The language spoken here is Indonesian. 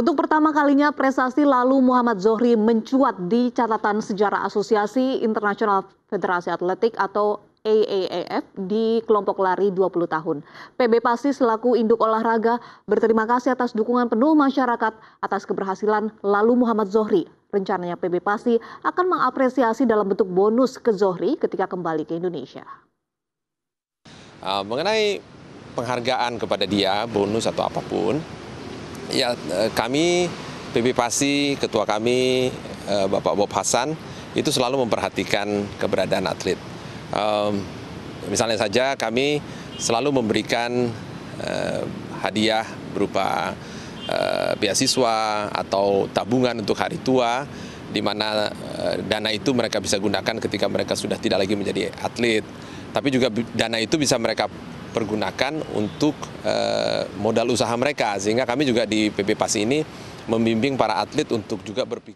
Untuk pertama kalinya prestasi lalu Muhammad Zohri mencuat di catatan sejarah Asosiasi Internasional Federasi Atletik atau AAAF di kelompok lari 20 tahun. PB Pasti selaku induk olahraga berterima kasih atas dukungan penuh masyarakat atas keberhasilan lalu Muhammad Zohri. Rencananya PB Pasti akan mengapresiasi dalam bentuk bonus ke Zohri ketika kembali ke Indonesia. Uh, mengenai penghargaan kepada dia, bonus atau apapun, Ya, eh, kami PB Pasi, ketua kami eh, Bapak Bob Hasan itu selalu memperhatikan keberadaan atlet. misalnya saja kami selalu memberikan eh, hadiah berupa beasiswa atau tabungan untuk hari tua di mana dana itu mereka bisa gunakan ketika mereka sudah tidak lagi menjadi atlet. Tapi juga dana itu bisa mereka pergunakan untuk eh, modal usaha mereka sehingga kami juga di PP PASI ini membimbing para atlet untuk juga berpikir